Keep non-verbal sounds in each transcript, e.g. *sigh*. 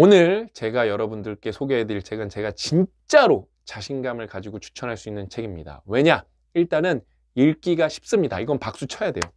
오늘 제가 여러분들께 소개해드릴 책은 제가 진짜로 자신감을 가지고 추천할 수 있는 책입니다. 왜냐? 일단은 읽기가 쉽습니다. 이건 박수 쳐야 돼요.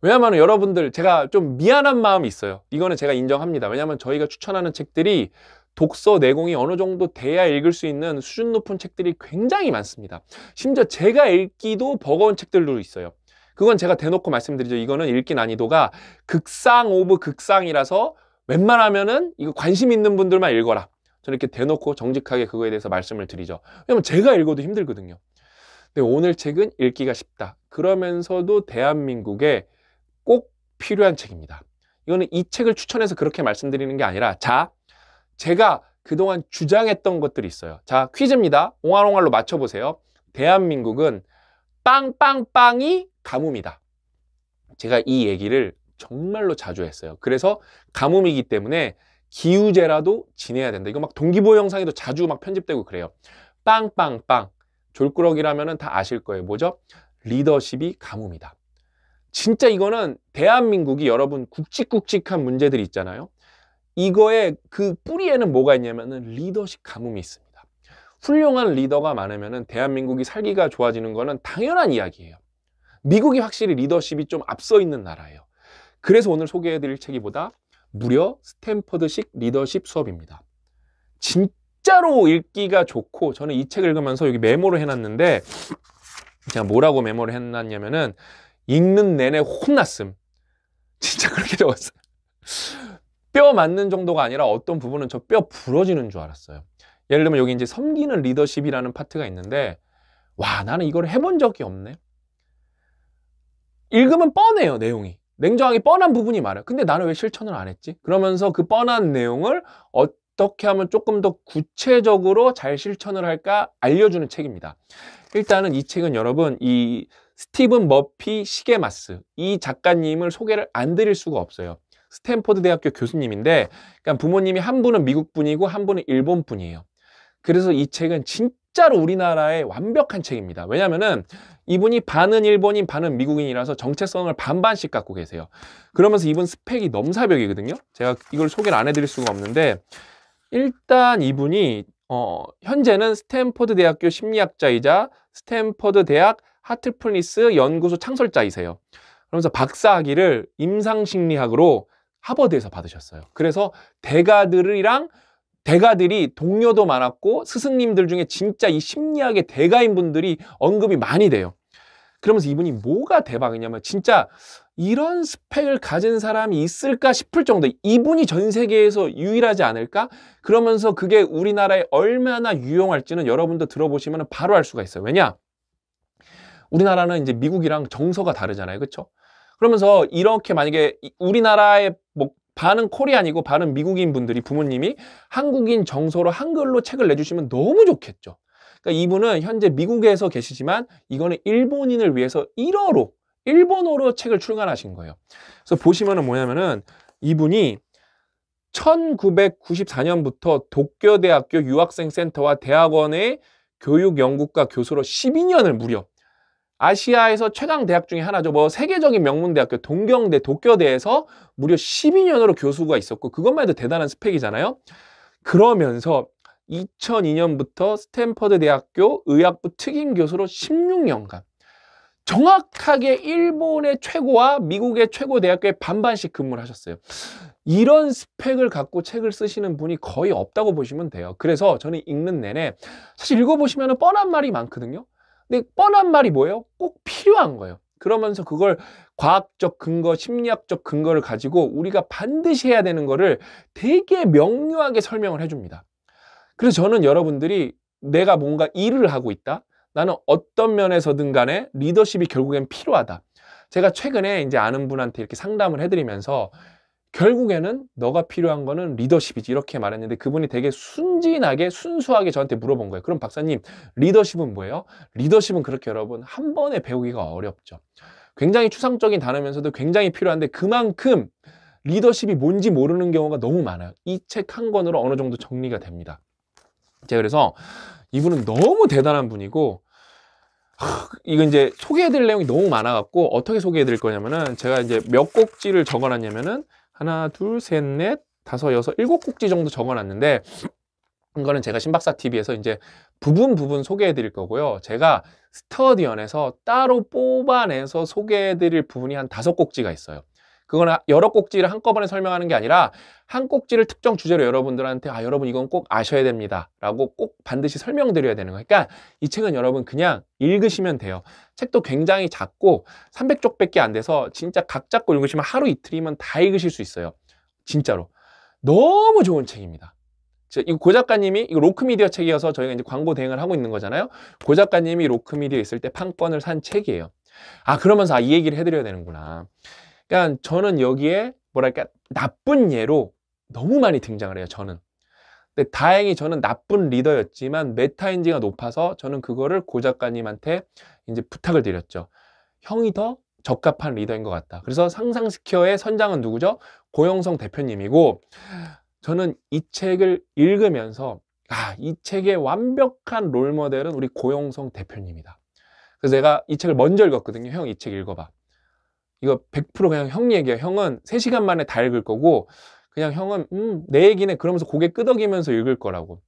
왜냐하면 여러분들 제가 좀 미안한 마음이 있어요. 이거는 제가 인정합니다. 왜냐하면 저희가 추천하는 책들이 독서 내공이 어느 정도 돼야 읽을 수 있는 수준 높은 책들이 굉장히 많습니다. 심지어 제가 읽기도 버거운 책들도 있어요. 그건 제가 대놓고 말씀드리죠. 이거는 읽기 난이도가 극상 오브 극상이라서 웬만하면은 이거 관심 있는 분들만 읽어라. 저는 이렇게 대놓고 정직하게 그거에 대해서 말씀을 드리죠. 왜냐면 제가 읽어도 힘들거든요. 근데 오늘 책은 읽기가 쉽다. 그러면서도 대한민국에 꼭 필요한 책입니다. 이거는 이 책을 추천해서 그렇게 말씀드리는 게 아니라 자, 제가 그동안 주장했던 것들이 있어요. 자, 퀴즈입니다. 옹알옹알로 맞춰보세요. 대한민국은 빵빵빵이 가뭄이다. 제가 이 얘기를 정말로 자주 했어요. 그래서 가뭄이기 때문에 기우제라도 지내야 된다. 이거 막 동기부여 영상에도 자주 막 편집되고 그래요. 빵빵빵. 졸꾸러기라면 다 아실 거예요. 뭐죠? 리더십이 가뭄이다. 진짜 이거는 대한민국이 여러분 굵직굵직한 문제들이 있잖아요. 이거의 그 뿌리에는 뭐가 있냐면은 리더십 가뭄이 있습니다. 훌륭한 리더가 많으면은 대한민국이 살기가 좋아지는 거는 당연한 이야기예요. 미국이 확실히 리더십이 좀 앞서 있는 나라예요. 그래서 오늘 소개해드릴 책이 보다 무려 스탠퍼드식 리더십 수업입니다. 진짜로 읽기가 좋고 저는 이 책을 읽으면서 여기 메모를 해놨는데 제가 뭐라고 메모를 해놨냐면은 읽는 내내 혼났음. 진짜 그렇게 적었어요. 뼈 맞는 정도가 아니라 어떤 부분은 저 뼈 부러지는 줄 알았어요. 예를 들면 여기 이제 섬기는 리더십이라는 파트가 있는데 와 나는 이걸 해본 적이 없네. 읽으면 뻔해요 내용이. 냉정하게 뻔한 부분이 많아요. 근데 나는 왜 실천을 안 했지? 그러면서 그 뻔한 내용을 어떻게 하면 조금 더 구체적으로 잘 실천을 할까 알려주는 책입니다. 일단은 이 책은 여러분 이 스티븐 머피 시게마스 이 작가님을 소개를 안 드릴 수가 없어요. 스탠포드 대학교 교수님인데 그러니까 부모님이 한 분은 미국 분이고 한 분은 일본 분이에요. 그래서 이 책은 진짜로 우리나라의 완벽한 책입니다. 왜냐면은 이분이 반은 일본인 반은 미국인이라서 정체성을 반반씩 갖고 계세요. 그러면서 이분 스펙이 넘사벽이거든요. 제가 이걸 소개를 안 해드릴 수가 없는데 일단 이분이 어, 현재는 스탠퍼드 대학교 심리학자이자 스탠퍼드 대학 하트플리스 연구소 창설자이세요. 그러면서 박사학위를 임상심리학으로 하버드에서 받으셨어요. 그래서 대가들이랑 대가들이 동료도 많았고 스승님들 중에 진짜 이 심리학의 대가인 분들이 언급이 많이 돼요. 그러면서 이분이 뭐가 대박이냐면 진짜 이런 스펙을 가진 사람이 있을까 싶을 정도 이분이 전 세계에서 유일하지 않을까? 그러면서 그게 우리나라에 얼마나 유용할지는 여러분도 들어보시면 바로 알 수가 있어요. 왜냐? 우리나라는 이제 미국이랑 정서가 다르잖아요. 그렇죠? 그러면서 이렇게 만약에 우리나라의 뭐 반은 코리안이고 반은 미국인 분들이 부모님이 한국인 정서로 한글로 책을 내주시면 너무 좋겠죠. 그러니까 이분은 현재 미국에서 계시지만 이거는 일본인을 위해서 1어로 일본어로 책을 출간하신 거예요. 그래서 보시면은 뭐냐면은 이분이 1994년부터 도쿄대학교 유학생 센터와 대학원의 교육 연구과 교수로 12년을 무려 아시아에서 최강 대학 중에 하나죠. 뭐 세계적인 명문 대학교 동경대, 도쿄대에서 무려 12년으로 교수가 있었고 그것만 해도 대단한 스펙이잖아요. 그러면서 2002년부터 스탠퍼드 대학교 의학부 특임 교수로 16년간 정확하게 일본의 최고와 미국의 최고 대학교에 반반씩 근무를 하셨어요. 이런 스펙을 갖고 책을 쓰시는 분이 거의 없다고 보시면 돼요. 그래서 저는 읽는 내내 사실 읽어보시면 뻔한 말이 많거든요. 근데 뻔한 말이 뭐예요? 꼭 필요한 거예요. 그러면서 그걸 과학적 근거, 심리학적 근거를 가지고 우리가 반드시 해야 되는 거를 되게 명료하게 설명을 해줍니다. 그래서 저는 여러분들이 내가 뭔가 일을 하고 있다. 나는 어떤 면에서든 간에 리더십이 결국엔 필요하다. 제가 최근에 이제 아는 분한테 이렇게 상담을 해드리면서 결국에는 너가 필요한 거는 리더십이지 이렇게 말했는데 그분이 되게 순진하게 순수하게 저한테 물어본 거예요 그럼 박사님 리더십은 뭐예요? 리더십은 그렇게 여러분 한 번에 배우기가 어렵죠 굉장히 추상적인 단어면서도 굉장히 필요한데 그만큼 리더십이 뭔지 모르는 경우가 너무 많아요 이 책 한 권으로 어느 정도 정리가 됩니다 제가 그래서 이분은 너무 대단한 분이고 이거 이제 소개해드릴 내용이 너무 많아갖고 어떻게 소개해드릴 거냐면은 제가 이제 몇 꼭지를 적어놨냐면은 하나, 둘, 셋, 넷, 다섯, 여섯, 일곱 꼭지 정도 적어놨는데 이거는 제가 신박사 TV에서 이제 부분 부분 소개해 드릴 거고요. 제가 스터디언에서 따로 뽑아내서 소개해 드릴 부분이 한 다섯 꼭지가 있어요. 그건 여러 꼭지를 한꺼번에 설명하는 게 아니라 한 꼭지를 특정 주제로 여러분들한테 아 여러분 이건 꼭 아셔야 됩니다 라고 꼭 반드시 설명드려야 되는 거예요 그러니까 이 책은 여러분 그냥 읽으시면 돼요 책도 굉장히 작고 300쪽 밖에 안 돼서 진짜 각 잡고 읽으시면 하루 이틀이면 다 읽으실 수 있어요 진짜로 너무 좋은 책입니다 이거 고 작가님이 이거 로크미디어 책이어서 저희가 이제 광고 대행을 하고 있는 거잖아요. 고 작가님이 로크미디어 있을 때 판권을 산 책이에요. 아 그러면서 아, 이 얘기를 해드려야 되는구나. 그러니까 저는 여기에 뭐랄까 나쁜 예로 너무 많이 등장을 해요. 저는. 근데 다행히 저는 나쁜 리더였지만 메타인지가 높아서 저는 그거를 고 작가님한테 이제 부탁을 드렸죠. 형이 더 적합한 리더인 것 같다. 그래서 상상스퀘어의 선장은 누구죠? 고영성 대표님이고 저는 이 책을 읽으면서 아, 이 책의 완벽한 롤모델은 우리 고영성 대표님이다. 그래서 제가이 책을 먼저 읽었거든요. 형 이 책 읽어봐. 이거 100% 그냥 형 얘기야. 형은 3시간 만에 다 읽을 거고 그냥 형은 음, 내 얘기네 그러면서 고개 끄덕이면서 읽을 거라고.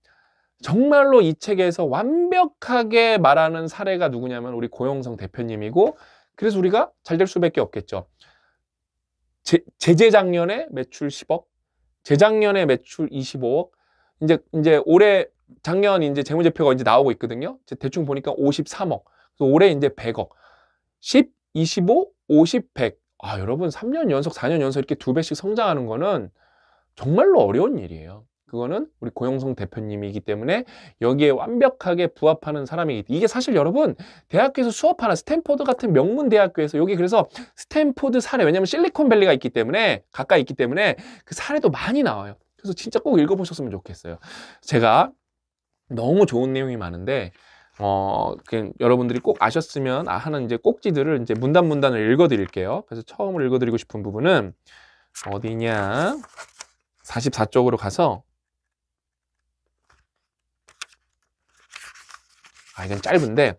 정말로 이 책에서 완벽하게 말하는 사례가 누구냐면 우리 고영성 대표님이고 그래서 우리가 잘 될 수밖에 없겠죠. 제, 재, 재작년에 매출 10억, 재작년에 매출 25억, 이제 이제 올해 작년 이제 재무제표가 이제 나오고 있거든요. 대충 보니까 53억. 올해 이제 100억. 10, 25, 50, 100. 아, 여러분 3년 연속, 4년 연속 이렇게 두 배씩 성장하는 거는 정말로 어려운 일이에요. 그거는 우리 고영성 대표님이기 때문에 여기에 완벽하게 부합하는 사람이기 이게 사실 여러분 대학교에서 수업하는 스탠포드 같은 명문 대학교에서 여기 그래서 스탠포드 사례 왜냐면 실리콘밸리가 있기 때문에 가까이 있기 때문에 그 사례도 많이 나와요. 그래서 진짜 꼭 읽어보셨으면 좋겠어요. 제가 너무 좋은 내용이 많은데 어, 그 여러분들이 꼭 아셨으면 아, 하는 이제 꼭지들을 이제 문단 문단을 읽어 드릴게요. 그래서 처음으로 읽어 드리고 싶은 부분은 어디냐? 44쪽으로 가서 아, 이건 짧은데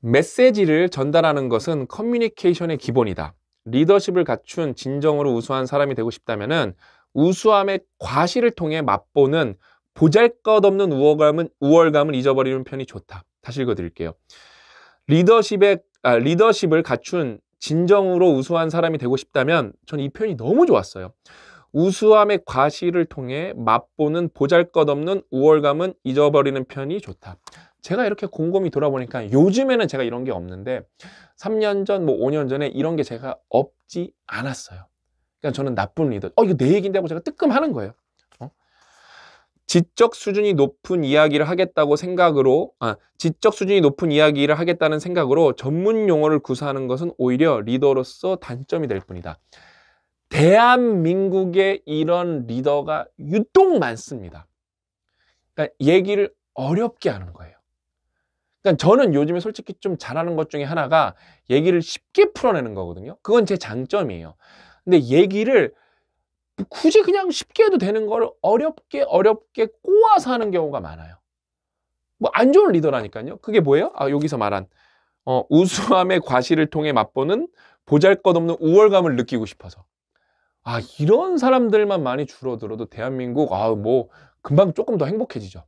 메시지를 전달하는 것은 커뮤니케이션의 기본이다. 리더십을 갖춘 진정으로 우수한 사람이 되고 싶다면 우수함의 과시를 통해 맛보는 보잘것없는 우월감은, 우월감을 잊어버리는 편이 좋다. 다시 읽어드릴게요. 리더십의 아, 리더십을 갖춘 진정으로 우수한 사람이 되고 싶다면 전이 표현이 너무 좋았어요. 우수함의 과실을 통해 맛보는 보잘것없는 우월감은 잊어버리는 편이 좋다. 제가 이렇게 곰곰이 돌아보니까 요즘에는 제가 이런 게 없는데 3년 전, 뭐 5년 전에 이런 게 제가 없지 않았어요. 그러니까 저는 나쁜 리더. 어, 이거 내 얘기인데 하고 제가 뜨끔 하는 거예요. 지적 수준이 높은 이야기를 하겠다고 생각으로 아, 지적 수준이 높은 이야기를 하겠다는 생각으로 전문 용어를 구사하는 것은 오히려 리더로서 단점이 될 뿐이다. 대한민국의 이런 리더가 유독 많습니다. 그러니까 얘기를 어렵게 하는 거예요. 그러니까 저는 요즘에 솔직히 좀 잘하는 것 중에 하나가 얘기를 쉽게 풀어내는 거거든요. 그건 제 장점이에요. 근데 얘기를 굳이 그냥 쉽게 해도 되는 걸 어렵게 어렵게 꼬아서 하는 경우가 많아요. 뭐 안 좋은 리더라니까요. 그게 뭐예요? 아, 여기서 말한 어, 우수함의 과실을 통해 맛보는 보잘것없는 우월감을 느끼고 싶어서. 아, 이런 사람들만 많이 줄어들어도 대한민국 아, 뭐 금방 조금 더 행복해지죠.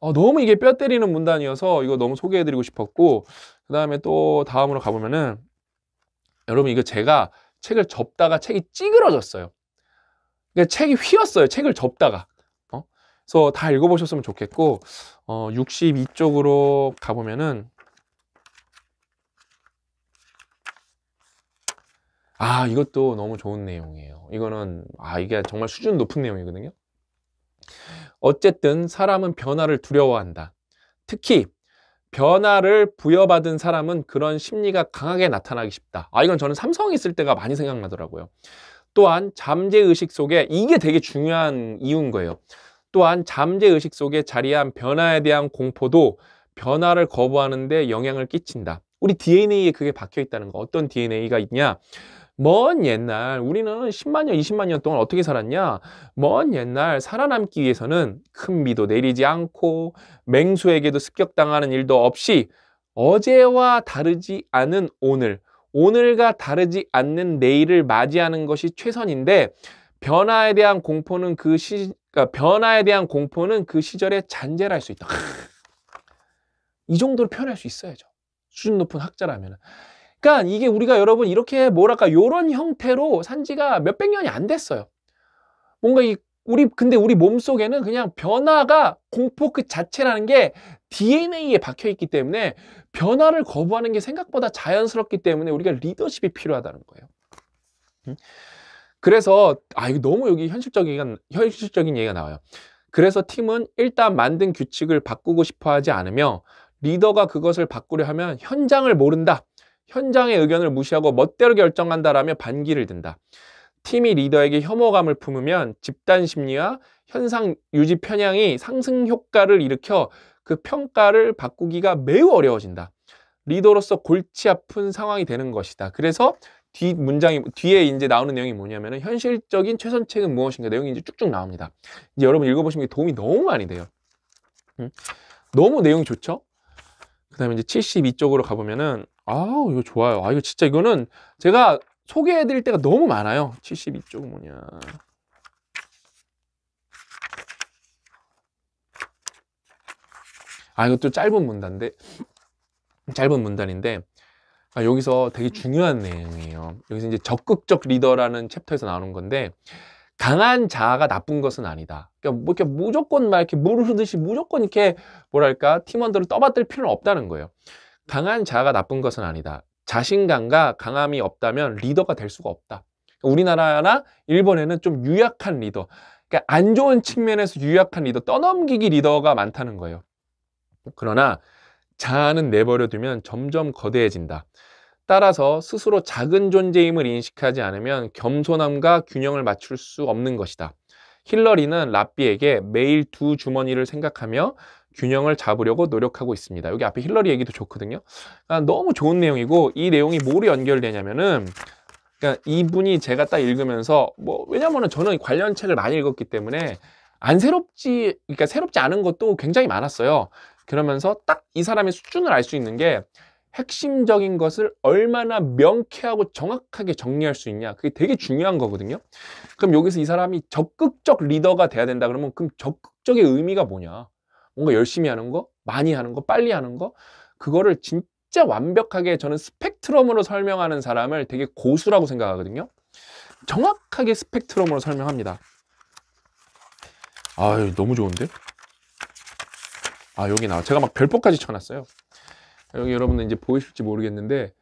어, 너무 이게 뼈 때리는 문단이어서 이거 너무 소개해드리고 싶었고 그 다음에 또 다음으로 가보면은 여러분 이거 제가 책을 접다가 책이 찌그러졌어요. 근데 그러니까 책이 휘었어요. 책을 접다가. 어? 그래서 다 읽어보셨으면 좋겠고 어, 62쪽으로 가보면은 아 이것도 너무 좋은 내용이에요. 이거는 아 이게 정말 수준 높은 내용이거든요. 어쨌든 사람은 변화를 두려워한다. 특히 변화를 부여받은 사람은 그런 심리가 강하게 나타나기 쉽다. 아, 이건 저는 삼성 있을 때가 많이 생각나더라고요. 또한 잠재의식 속에 이게 되게 중요한 이유인 거예요. 또한 잠재의식 속에 자리한 변화에 대한 공포도 변화를 거부하는데 영향을 끼친다. 우리 DNA에 그게 박혀 있다는 거. 어떤 DNA가 있냐? 먼 옛날 우리는 10만 년, 20만 년 동안 어떻게 살았냐? 먼 옛날 살아남기 위해서는 큰 비도 내리지 않고 맹수에게도 습격당하는 일도 없이 어제와 다르지 않은 오늘 오늘과 다르지 않는 내일을 맞이하는 것이 최선인데 변화에 대한 공포는 그 시, 그러니까 변화에 대한 공포는 그 시절에 잔재랄 수 있다. 이 정도로 표현할 수 있어야죠. 수준 높은 학자라면. 그러니까 이게 우리가 여러분 이렇게 뭐랄까 요런 형태로 산지가 몇백 년이 안 됐어요. 뭔가 이 우리 근데 우리 몸속에는 그냥 변화가 공포 그 자체라는 게 DNA에 박혀 있기 때문에 변화를 거부하는 게 생각보다 자연스럽기 때문에 우리가 리더십이 필요하다는 거예요. 음? 그래서 아 이거 너무 여기 현실적인 현실적인 얘기가 나와요. 그래서 팀은 일단 만든 규칙을 바꾸고 싶어 하지 않으며 리더가 그것을 바꾸려 하면 현장을 모른다. 현장의 의견을 무시하고 멋대로 결정한다라며 반기를 든다. 팀이 리더에게 혐오감을 품으면 집단 심리와 현상 유지 편향이 상승 효과를 일으켜 그 평가를 바꾸기가 매우 어려워진다. 리더로서 골치 아픈 상황이 되는 것이다. 그래서 뒤 문장이 뒤에 이제 나오는 내용이 뭐냐면은 현실적인 최선책은 무엇인가 내용이 이제 쭉쭉 나옵니다. 이제 여러분 읽어보시면 도움이 너무 많이 돼요. 음? 너무 내용이 좋죠? 그다음에 이제 72쪽으로 가보면은 아우 이거 좋아요. 아 이거 진짜 이거는 제가 소개해드릴 때가 너무 많아요 72쪽 뭐냐 아 이것도 짧은 문단인데 짧은 문단인데 아, 여기서 되게 중요한 내용이에요 여기서 이제 적극적 리더라는 챕터에서 나오는 건데 강한 자아가 나쁜 것은 아니다. 그러니까 뭐 이렇게 무조건 막 이렇게 물 흐르듯이 무조건 이렇게 뭐랄까 팀원들을 떠받들 필요는 없다는 거예요. 강한 자아가 나쁜 것은 아니다. 자신감과 강함이 없다면 리더가 될 수가 없다. 그러니까 우리나라나 일본에는 좀 유약한 리더, 그러니까 안 좋은 측면에서 유약한 리더, 떠넘기기 리더가 많다는 거예요. 그러나 자아는 내버려 두면 점점 거대해진다. 따라서 스스로 작은 존재임을 인식하지 않으면 겸손함과 균형을 맞출 수 없는 것이다. 힐러리는 라비에게 매일 두 주머니를 생각하며 균형을 잡으려고 노력하고 있습니다. 여기 앞에 힐러리 얘기도 좋거든요. 그러니까 너무 좋은 내용이고 이 내용이 뭐로 연결되냐면은 그러니까 이분이 제가 딱 읽으면서 뭐 왜냐면은 저는 관련 책을 많이 읽었기 때문에 안 새롭지 그러니까 새롭지 않은 것도 굉장히 많았어요. 그러면서 딱 이 사람의 수준을 알 수 있는 게 핵심적인 것을 얼마나 명쾌하고 정확하게 정리할 수 있냐 그게 되게 중요한 거거든요 그럼 여기서 이 사람이 적극적 리더가 돼야 된다 그러면 그럼 적극적의 의미가 뭐냐 뭔가 열심히 하는 거, 많이 하는 거, 빨리 하는 거 그거를 진짜 완벽하게 저는 스펙트럼으로 설명하는 사람을 되게 고수라고 생각하거든요. 정확하게 스펙트럼으로 설명합니다. 아, 너무 좋은데? 아, 여기 나와. 제가 막 별표까지 쳐놨어요. 여기 여러분은 이제 보이실지 모르겠는데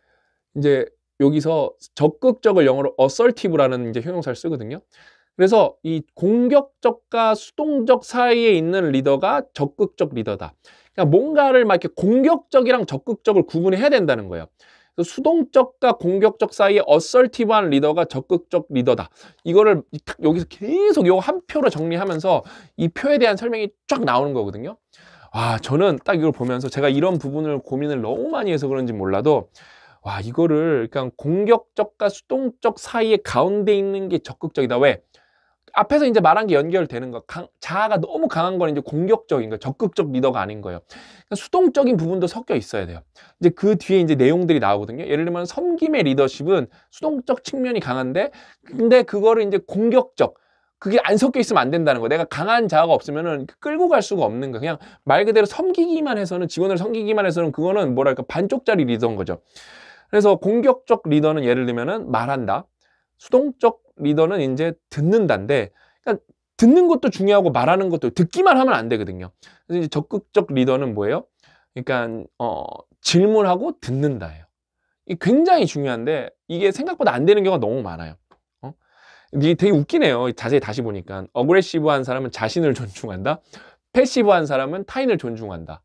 이제 여기서 적극적을 영어로 assertive라는 이제 형용사를 쓰거든요. 그래서 이 공격적과 수동적 사이에 있는 리더가 적극적 리더다. 그러니까 뭔가를 막 이렇게 공격적이랑 적극적을 구분해야 된다는 거예요. 수동적과 공격적 사이에 어설티브한 리더가 적극적 리더다. 이거를 여기서 계속 요 한 표로 정리하면서 이 표에 대한 설명이 쫙 나오는 거거든요. 와, 저는 딱 이걸 보면서 제가 이런 부분을 고민을 너무 많이 해서 그런지 몰라도 와, 이거를 그냥 공격적과 수동적 사이에 가운데 있는 게 적극적이다. 왜? 앞에서 이제 말한 게 연결되는 거 강, 자아가 너무 강한 건 이제 공격적인 거 적극적 리더가 아닌 거예요 그러니까 수동적인 부분도 섞여 있어야 돼요 이제 그 뒤에 이제 내용들이 나오거든요 예를 들면 섬김의 리더십은 수동적 측면이 강한데 근데 그거를 이제 공격적 그게 안 섞여 있으면 안 된다는 거예 내가 강한 자아가 없으면은 끌고 갈 수가 없는 거예요 그냥 말 그대로 섬기기만 해서는 직원을 섬기기만 해서는 그거는 뭐랄까 반쪽짜리 리더인 거죠 그래서 공격적 리더는 예를 들면은 말한다 수동적 리더는 이제 듣는단데 그러니까 듣는 것도 중요하고 말하는 것도 듣기만 하면 안 되거든요. 그래서 이제 적극적 리더는 뭐예요? 그러니까 어, 질문하고 듣는다예요. 이 굉장히 중요한데 이게 생각보다 안 되는 경우가 너무 많아요. 어? 이게 되게 웃기네요. 자세히 다시 보니까 어그레시브한 사람은 자신을 *laughs* 존중한다. 패시브한 사람은 타인을 존중한다.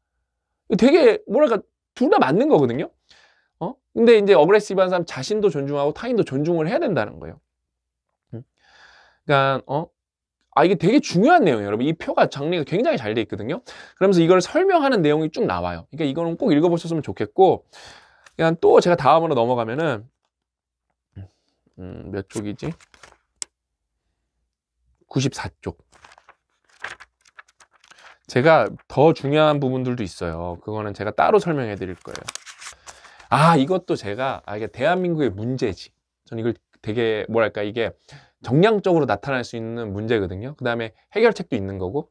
되게 뭐랄까 둘 다 맞는 거거든요. 어? 근데 이제 어그레시브한 사람 자신도 존중하고 타인도 존중을 해야 된다는 거예요. 그러니까 어? 아 이게 되게 중요한 내용이에요 여러분 이 표가 정리가 굉장히 잘 돼 있거든요 그러면서 이걸 설명하는 내용이 쭉 나와요 그러니까 이거는 꼭 읽어보셨으면 좋겠고 그냥 또 제가 다음으로 넘어가면은 음, 몇 쪽이지? 94쪽 제가 더 중요한 부분들도 있어요 그거는 제가 따로 설명해 드릴 거예요 아 이것도 제가 아 이게 대한민국의 문제지 전 이걸 되게 뭐랄까 이게 정량적으로 나타날 수 있는 문제거든요. 그 다음에 해결책도 있는 거고.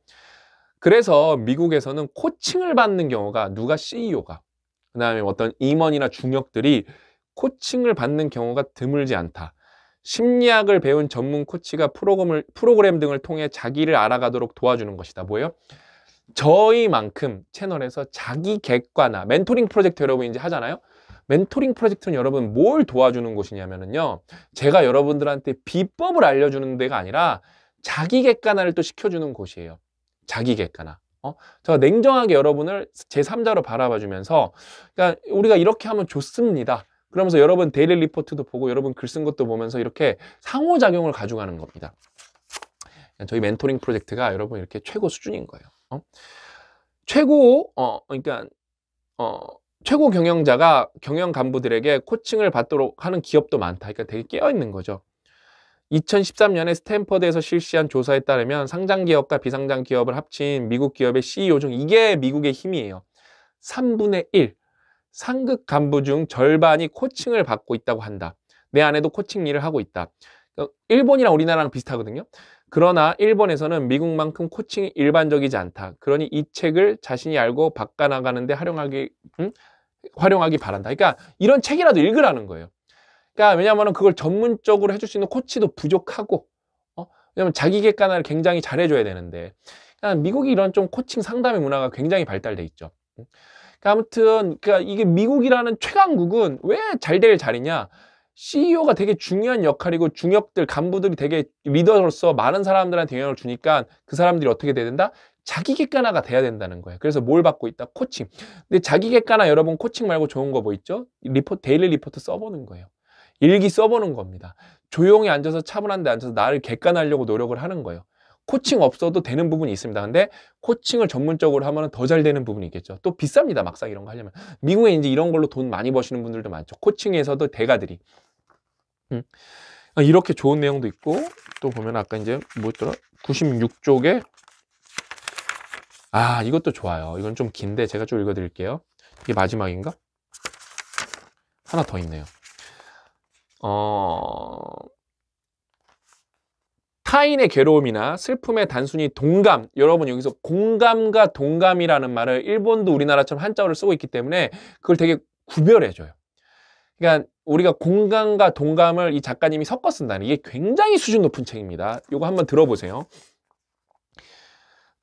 그래서 미국에서는 코칭을 받는 경우가 누가 CEO가, 그 다음에 어떤 임원이나 중역들이 코칭을 받는 경우가 드물지 않다. 심리학을 배운 전문 코치가 프로그램을, 프로그램 등을 통해 자기를 알아가도록 도와주는 것이다. 뭐예요? 저희만큼 채널에서 자기 객관화, 멘토링 프로젝트 여러분 이제 하잖아요. 멘토링 프로젝트는 여러분 뭘 도와주는 곳이냐면요. 제가 여러분들한테 비법을 알려주는 데가 아니라 자기 객관화를 또 시켜주는 곳이에요. 자기 객관화. 어? 제가 냉정하게 여러분을 제3자로 바라봐주면서 그러니까 우리가 이렇게 하면 좋습니다. 그러면서 여러분 데일리 리포트도 보고 여러분 글 쓴 것도 보면서 이렇게 상호작용을 가져가는 겁니다. 저희 멘토링 프로젝트가 여러분 이렇게 최고 수준인 거예요. 어? 최고 어 그러니까 어 최고 경영자가 경영 간부들에게 코칭을 받도록 하는 기업도 많다. 그러니까 되게 깨어있는 거죠. 2013년에 스탠퍼드에서 실시한 조사에 따르면 상장 기업과 비상장 기업을 합친 미국 기업의 CEO 중 이게 미국의 힘이에요. 3분의 1. 상급 간부 중 절반이 코칭을 받고 있다고 한다. 내안에도 코칭 일을 하고 있다. 그 일본이랑 우리나라랑 비슷하거든요. 그러나 일본에서는 미국만큼 코칭이 일반적이지 않다. 그러니 이 책을 자신이 알고 바꿔나가는데 활용하기, 음? 활용하기 바란다. 그러니까 이런 책이라도 읽으라는 거예요. 그러니까 왜냐하면 그걸 전문적으로 해줄 수 있는 코치도 부족하고 어? 왜냐하면 자기 객관화를 굉장히 잘해줘야 되는데 그러니까 미국이 이런 좀 코칭 상담의 문화가 굉장히 발달돼 있죠. 그러니까 아무튼 그러니까 이게 미국이라는 최강국은 왜 잘 될 자리냐? CEO가 되게 중요한 역할이고 중역들 간부들이 되게 리더로서 많은 사람들한테 영향을 주니까 그 사람들이 어떻게 돼야 된다? 자기 객관화가 돼야 된다는 거예요. 그래서 뭘 받고 있다? 코칭. 근데 자기 객관화 여러분 코칭 말고 좋은 거 뭐 있죠? 리포 데일리 리포트 써보는 거예요. 일기 써보는 겁니다. 조용히 앉아서 차분한 데 앉아서 나를 객관하려고 노력을 하는 거예요. 코칭 없어도 되는 부분이 있습니다. 근데 코칭을 전문적으로 하면 더 잘 되는 부분이 있겠죠. 또 비쌉니다. 막상 이런 거 하려면. 미국에 이제 이런 걸로 돈 많이 버시는 분들도 많죠. 코칭에서도 대가들이. 음. 아, 이렇게 좋은 내용도 있고 또 보면 아까 이제 뭐였더라? 96쪽에 아 이것도 좋아요 이건 좀 긴데 제가 좀 읽어드릴게요 이게 마지막인가? 하나 더 있네요 어... 타인의 괴로움이나 슬픔에 단순히 동감 여러분 여기서 공감과 동감이라는 말을 일본도 우리나라처럼 한자어를 쓰고 있기 때문에 그걸 되게 구별해줘요 그러니까 우리가 공감과 동감을 이 작가님이 섞어 쓴다는 이게 굉장히 수준 높은 책입니다. 이거 한번 들어보세요.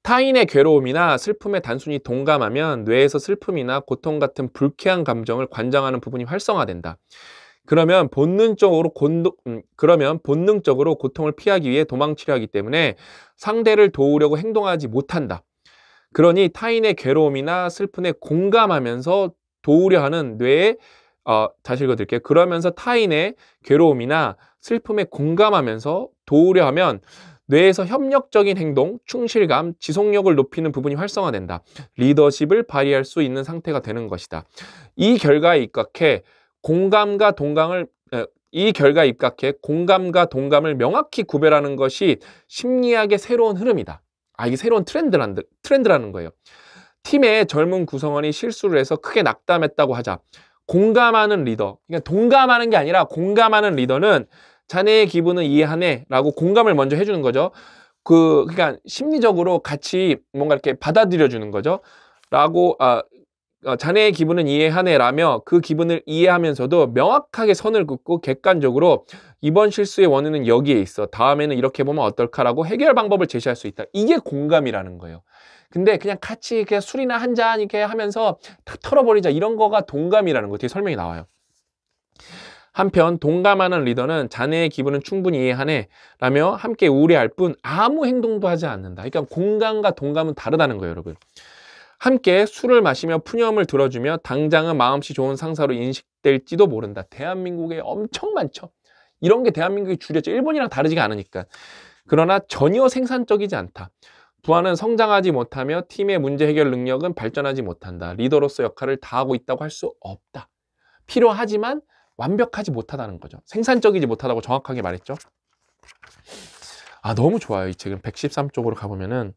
타인의 괴로움이나 슬픔에 단순히 동감하면 뇌에서 슬픔이나 고통 같은 불쾌한 감정을 관장하는 부분이 활성화된다. 그러면 본능적으로 곤도, 음, 그러면 본능적으로 고통을 피하기 위해 도망치려 하기 때문에 상대를 도우려고 행동하지 못한다. 그러니 타인의 괴로움이나 슬픔에 공감하면서 도우려 하는 뇌의 어, 다시 읽어드릴게요. 그러면서 타인의 괴로움이나 슬픔에 공감하면서 도우려 하면 뇌에서 협력적인 행동, 충실감, 지속력을 높이는 부분이 활성화된다. 리더십을 발휘할 수 있는 상태가 되는 것이다. 이 결과에 입각해 공감과 동감을 이 결과에 입각해 공감과 동감을 명확히 구별하는 것이 심리학의 새로운 흐름이다. 아, 이게 새로운 트렌드란, 트렌드라는 거예요. 팀의 젊은 구성원이 실수를 해서 크게 낙담했다고 하자. 공감하는 리더. 그러니까 동감하는 게 아니라 공감하는 리더는 자네의 기분은 이해하네 라고 공감을 먼저 해주는 거죠. 그, 그러니까 심리적으로 같이 뭔가 이렇게 받아들여주는 거죠. 라고, 아, 어, 자네의 기분은 이해하네라며 그 기분을 이해하면서도 명확하게 선을 긋고 객관적으로 이번 실수의 원인은 여기에 있어. 다음에는 이렇게 보면 어떨까라고 해결 방법을 제시할 수 있다. 이게 공감이라는 거예요. 근데 그냥 같이 이렇게 술이나 한잔 이렇게 하면서 다 털어버리자 이런 거가 동감이라는 거 되게 설명이 나와요. 한편 동감하는 리더는 자네의 기분은 충분히 이해하네 라며 함께 우려할 뿐 아무 행동도 하지 않는다. 그러니까 공감과 동감은 다르다는 거예요, 여러분. 함께 술을 마시며 푸념을 들어주며 당장은 마음씨 좋은 상사로 인식될지도 모른다. 대한민국에 엄청 많죠. 이런 게 대한민국이 줄였죠. 일본이랑 다르지가 않으니까. 그러나 전혀 생산적이지 않다. 부하는 성장하지 못하며 팀의 문제 해결 능력은 발전하지 못한다. 리더로서 역할을 다하고 있다고 할 수 없다. 필요하지만 완벽하지 못하다는 거죠. 생산적이지 못하다고 정확하게 말했죠. 아, 너무 좋아요. 이 책은 113쪽으로 가보면은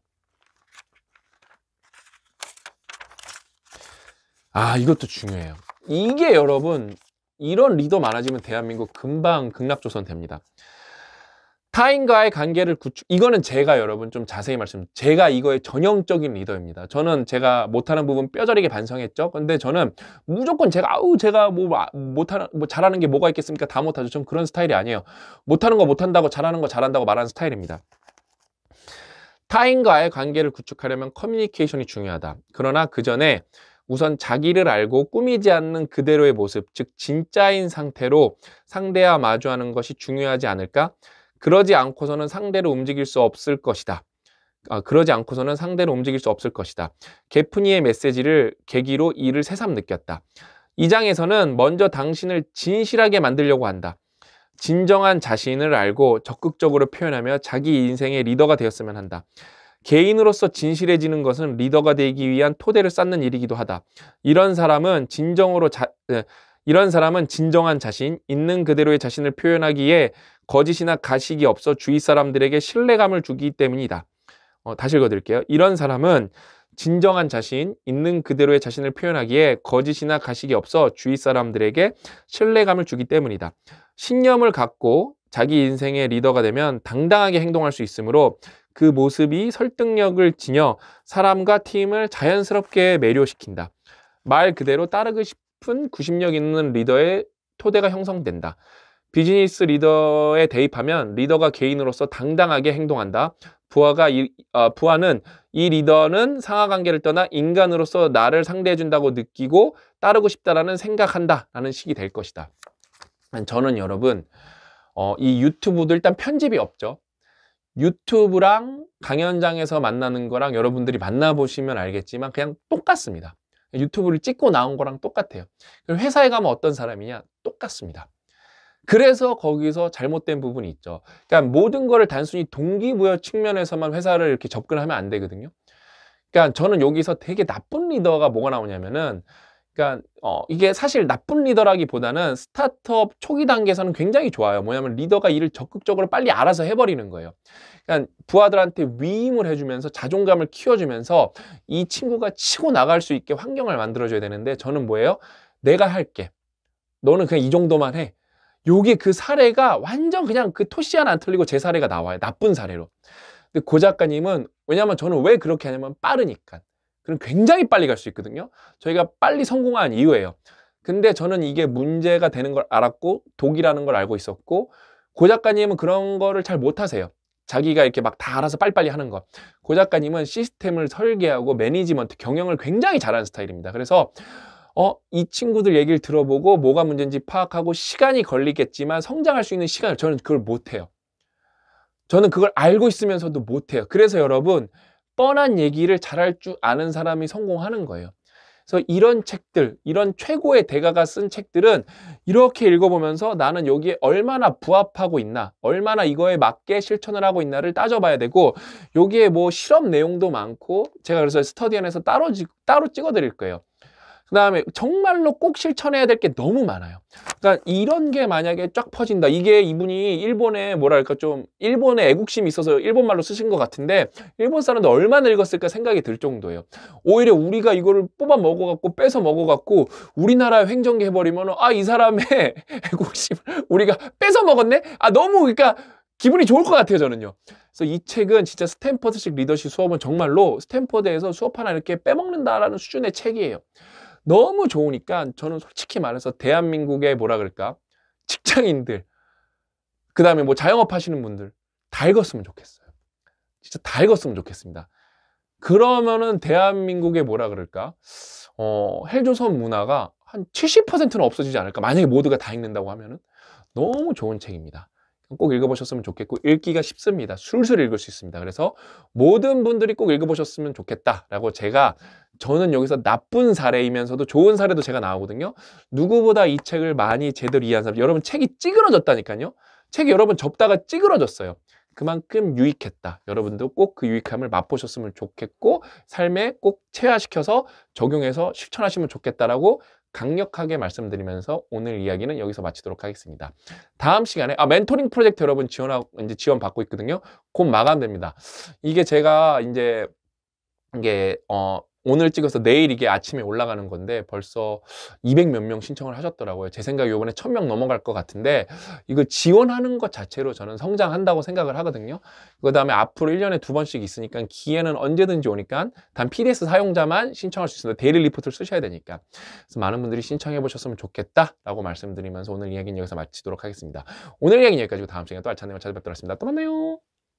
아, 이것도 중요해요. 이게 여러분 이런 리더 많아지면 대한민국 금방 극락조선 됩니다. 타인과의 관계를 구축 이거는 제가 여러분 좀 자세히 말씀 제가 이거의 전형적인 리더입니다 저는 제가 못하는 부분 뼈저리게 반성했죠 근데 저는 무조건 제가 아우 제가 뭐 못하는 뭐 잘하는 게 뭐가 있겠습니까 다 못하죠 전 그런 스타일이 아니에요 못하는 거 못한다고 잘하는 거 잘한다고 말하는 스타일입니다 타인과의 관계를 구축하려면 커뮤니케이션이 중요하다 그러나 그 전에 우선 자기를 알고 꾸미지 않는 그대로의 모습 즉 진짜인 상태로 상대와 마주하는 것이 중요하지 않을까 그러지 않고서는 상대를 움직일 수 없을 것이다. 아, 그러지 않고서는 상대를 움직일 수 없을 것이다. 개프니의 메시지를 계기로 이를 새삼 느꼈다. 이 장에서는 먼저 당신을 진실하게 만들려고 한다. 진정한 자신을 알고 적극적으로 표현하며 자기 인생의 리더가 되었으면 한다. 개인으로서 진실해지는 것은 리더가 되기 위한 토대를 쌓는 일이기도 하다. 이런 사람은 진정으로 자, 이런 사람은 진정한 자신, 있는 그대로의 자신을 표현하기에 거짓이나 가식이 없어 주위 사람들에게 신뢰감을 주기 때문이다. 어, 다시 읽어드릴게요. 이런 사람은 진정한 자신, 있는 그대로의 자신을 표현하기에 거짓이나 가식이 없어 주위 사람들에게 신뢰감을 주기 때문이다. 신념을 갖고 자기 인생의 리더가 되면 당당하게 행동할 수 있으므로 그 모습이 설득력을 지녀 사람과 팀을 자연스럽게 매료시킨다. 말 그대로 따르고 싶 깊은 구심력 있는 리더의 토대가 형성된다. 비즈니스 리더에 대입하면 리더가 개인으로서 당당하게 행동한다. 부하가 이, 어, 부하는 이 리더는 상하관계를 떠나 인간으로서 나를 상대해준다고 느끼고 따르고 싶다라는 생각한다라는 식이 될 것이다. 저는 여러분 어, 이 유튜브도 일단 편집이 없죠. 유튜브랑 강연장에서 만나는 거랑 여러분들이 만나보시면 알겠지만 그냥 똑같습니다. 유튜브를 찍고 나온 거랑 똑같아요. 회사에 가면 어떤 사람이냐? 똑같습니다. 그래서 거기서 잘못된 부분이 있죠. 그러니까 모든 거를 단순히 동기부여 측면에서만 회사를 이렇게 접근하면 안 되거든요. 그러니까 저는 여기서 되게 나쁜 리더가 뭐가 나오냐면은 그러니까 어, 이게 사실 나쁜 리더라기보다는 스타트업 초기 단계에서는 굉장히 좋아요. 뭐냐면 리더가 일을 적극적으로 빨리 알아서 해버리는 거예요. 그러니까 부하들한테 위임을 해주면서 자존감을 키워주면서 이 친구가 치고 나갈 수 있게 환경을 만들어줘야 되는데 저는 뭐예요? 내가 할게. 너는 그냥 이 정도만 해. 요게 그 사례가 완전 그냥 그 토시 하나 안 틀리고 제 사례가 나와요. 나쁜 사례로. 근데 고 작가님은 왜냐면 저는 왜 그렇게 하냐면 빠르니까. 그럼 굉장히 빨리 갈 수 있거든요. 저희가 빨리 성공한 이유예요. 근데 저는 이게 문제가 되는 걸 알았고 독이라는 걸 알고 있었고 고 작가님은 그런 거를 잘 못하세요. 자기가 이렇게 막 다 알아서 빨리빨리 하는 거. 고 작가님은 시스템을 설계하고 매니지먼트, 경영을 굉장히 잘하는 스타일입니다. 그래서 어, 이 친구들 얘기를 들어보고 뭐가 문제인지 파악하고 시간이 걸리겠지만 성장할 수 있는 시간을 저는 그걸 못해요. 저는 그걸 알고 있으면서도 못해요. 그래서 여러분 뻔한 얘기를 잘할 줄 아는 사람이 성공하는 거예요. 그래서 이런 책들, 이런 최고의 대가가 쓴 책들은 이렇게 읽어보면서 나는 여기에 얼마나 부합하고 있나, 얼마나 이거에 맞게 실천을 하고 있나를 따져봐야 되고, 여기에 뭐 실험 내용도 많고, 제가 그래서 스터디안에서 따로, 따로 찍어드릴 거예요. 그 다음에 정말로 꼭 실천해야 될 게 너무 많아요. 그러니까 이런 게 만약에 쫙 퍼진다. 이게 이분이 일본에 뭐랄까 좀 일본에 애국심이 있어서 일본말로 쓰신 것 같은데 일본 사람들 얼마나 읽었을까 생각이 들 정도예요. 오히려 우리가 이거를 뽑아 먹어갖고 뺏어 먹어갖고 우리나라 횡정기 해버리면 아 이 사람의 *laughs* 애국심을 우리가 뺏어 먹었네? 아 너무 그러니까 기분이 좋을 것 같아요 저는요 그래서 이 책은 진짜 스탠퍼드식 리더십 수업은 정말로 스탠퍼드에서 수업 하나 이렇게 빼먹는다라는 수준의 책이에요 너무 좋으니까 저는 솔직히 말해서 대한민국의 뭐라 그럴까 직장인들 그 다음에 뭐 자영업 하시는 분들 다 읽었으면 좋겠어요 진짜 다 읽었으면 좋겠습니다 그러면은 대한민국의 뭐라 그럴까 어, 헬조선 문화가 한 70%는 없어지지 않을까 만약에 모두가 다 읽는다고 하면은 너무 좋은 책입니다 꼭 읽어보셨으면 좋겠고 읽기가 쉽습니다. 술술 읽을 수 있습니다. 그래서 모든 분들이 꼭 읽어보셨으면 좋겠다라고 제가 저는 여기서 나쁜 사례이면서도 좋은 사례도 제가 나오거든요. 누구보다 이 책을 많이 제대로 이해한 사람. 여러분 책이 찌그러졌다니까요. 책이 여러분 접다가 찌그러졌어요. 그만큼 유익했다. 여러분도 꼭 그 유익함을 맛보셨으면 좋겠고 삶에 꼭 체화시켜서 적용해서 실천하시면 좋겠다라고 강력하게 말씀드리면서 오늘 이야기는 여기서 마치도록 하겠습니다. 다음 시간에 아 멘토링 프로젝트 여러분 지원하고 이제 지원 받고 있거든요. 곧 마감됩니다. 이게 제가 이제 이게 어 오늘 찍어서 내일 이게 아침에 올라가는 건데 벌써 200 몇 명 신청을 하셨더라고요. 제 생각에 이번에 1000명 넘어갈 것 같은데 이거 지원하는 것 자체로 저는 성장한다고 생각을 하거든요. 그 다음에 앞으로 1년에 두 번씩 있으니까 기회는 언제든지 오니까 단 PDS 사용자만 신청할 수 있습니다. 데일리 리포트를 쓰셔야 되니까. 그래서 많은 분들이 신청해 보셨으면 좋겠다라고 말씀드리면서 오늘 이야기는 여기서 마치도록 하겠습니다. 오늘 이야기는 여기까지고 다음 시간에 또 알찬 내용 찾아뵙도록 하겠습니다. 또 만나요.